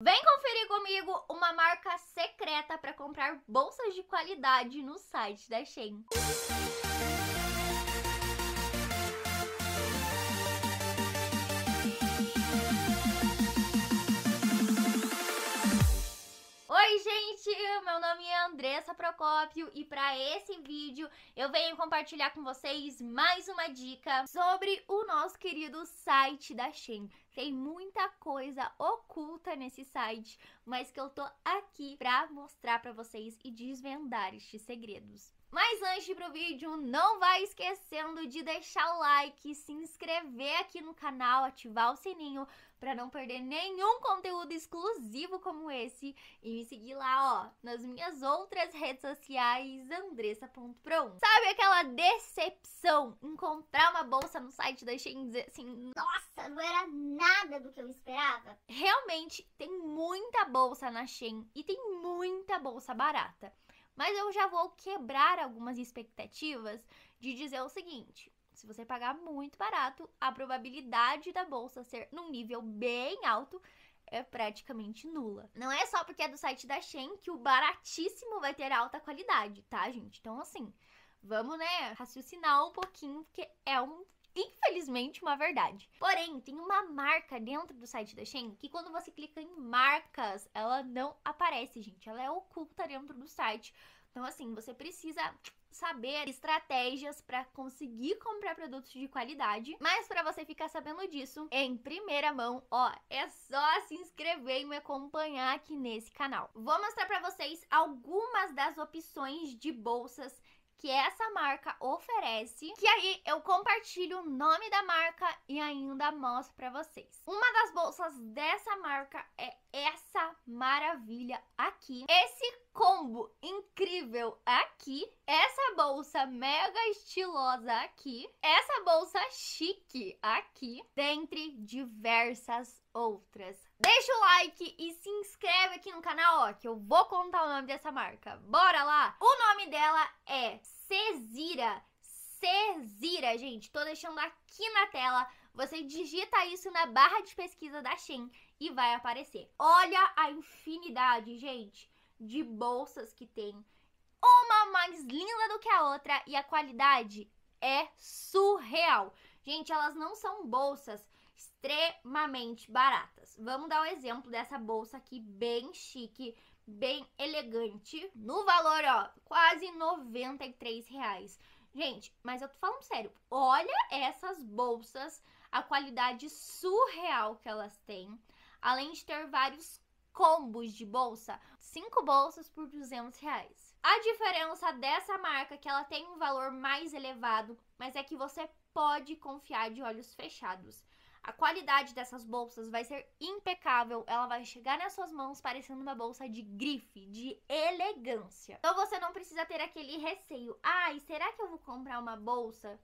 Vem conferir comigo uma marca secreta para comprar bolsas de qualidade no site da Shein. Oi, gente! Meu nome é Andressa Procópio e para esse vídeo eu venho compartilhar com vocês mais uma dica sobre o nosso querido site da Shein. Tem muita coisa oculta nesse site, mas que eu tô aqui pra mostrar pra vocês e desvendar estes segredos. Mas antes de pro vídeo, não vai esquecendo de deixar o like, se inscrever aqui no canal, ativar o sininho para não perder nenhum conteúdo exclusivo como esse e me seguir lá, ó, nas minhas outras redes sociais, andressa.prom. Sabe aquela decepção encontrar uma bolsa no site da Shein e dizer assim, nossa, não era nada nada do que eu esperava? Realmente tem muita bolsa na Shein e tem muita bolsa barata. Mas eu já vou quebrar algumas expectativas de dizer o seguinte: se você pagar muito barato, a probabilidade da bolsa ser num nível bem alto é praticamente nula. Não é só porque é do site da Shein que o baratíssimo vai ter alta qualidade, tá, gente? Então, assim, vamos, né, raciocinar um pouquinho, porque é um infelizmente, uma verdade. Porém, tem uma marca dentro do site da Shein que quando você clica em marcas, ela não aparece, gente. Ela é oculta dentro do site. Então, assim, você precisa saber estratégias para conseguir comprar produtos de qualidade. Mas para você ficar sabendo disso em primeira mão, ó, é só se inscrever e me acompanhar aqui nesse canal. Vou mostrar para vocês algumas das opções de bolsas que essa marca oferece, que aí eu compartilho o nome da marca e ainda mostro para vocês. Uma das bolsas dessa marca é essa maravilha aqui. Esse combo incrível aqui, essa bolsa mega estilosa aqui, essa bolsa chique aqui, dentre diversas outras. Deixa o like e se inscreve aqui no canal, ó, que eu vou contar o nome dessa marca. Bora lá! O nome dela é Cezira. Cezira, gente. Tô deixando aqui na tela. Você digita isso na barra de pesquisa da Shein e vai aparecer. Olha a infinidade, gente, de bolsas que tem. Uma mais linda do que a outra e a qualidade é surreal. Gente, elas não são bolsas extremamente baratas. Vamos dar o um exemplo dessa bolsa aqui, bem chique, bem elegante, no valor, ó, quase 93 reais. Gente, mas eu tô falando sério, olha essas bolsas, a qualidade surreal que elas têm, além de ter vários combos de bolsa, cinco bolsas por 200 reais. A diferença dessa marca é que ela tem um valor mais elevado, mas é que você pode confiar de olhos fechados. A qualidade dessas bolsas vai ser impecável, ela vai chegar nas suas mãos parecendo uma bolsa de grife, de elegância. Então você não precisa ter aquele receio. Ai, ah, será que eu vou comprar uma bolsa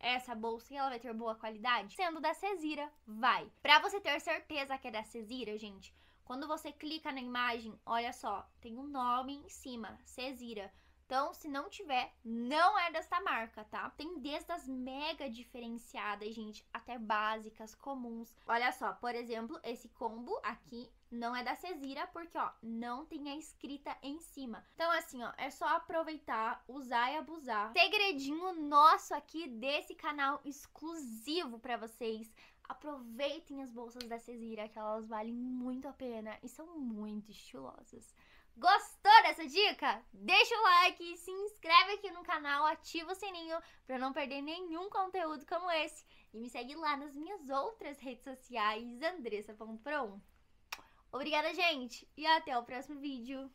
essa bolsa e ela vai ter boa qualidade? Sendo da Cesira, vai. Para você ter certeza que é da Cesira, gente, quando você clica na imagem, olha só, tem um nome em cima, Cesira. Então, se não tiver, não é desta marca, tá? Tem desde as mega diferenciadas, gente, até básicas, comuns. Olha só, por exemplo, esse combo aqui não é da Cesira, porque, ó, não tem a escrita em cima. Então, assim, ó, é só aproveitar, usar e abusar. Segredinho nosso aqui desse canal exclusivo para vocês. Aproveitem as bolsas da Cesira, que elas valem muito a pena e são muito estilosas. Gostou dessa dica? Deixa o like, se inscreve aqui no canal, ativa o sininho para não perder nenhum conteúdo como esse e me segue lá nas minhas outras redes sociais, andressa.prom. Obrigada, gente, e até o próximo vídeo.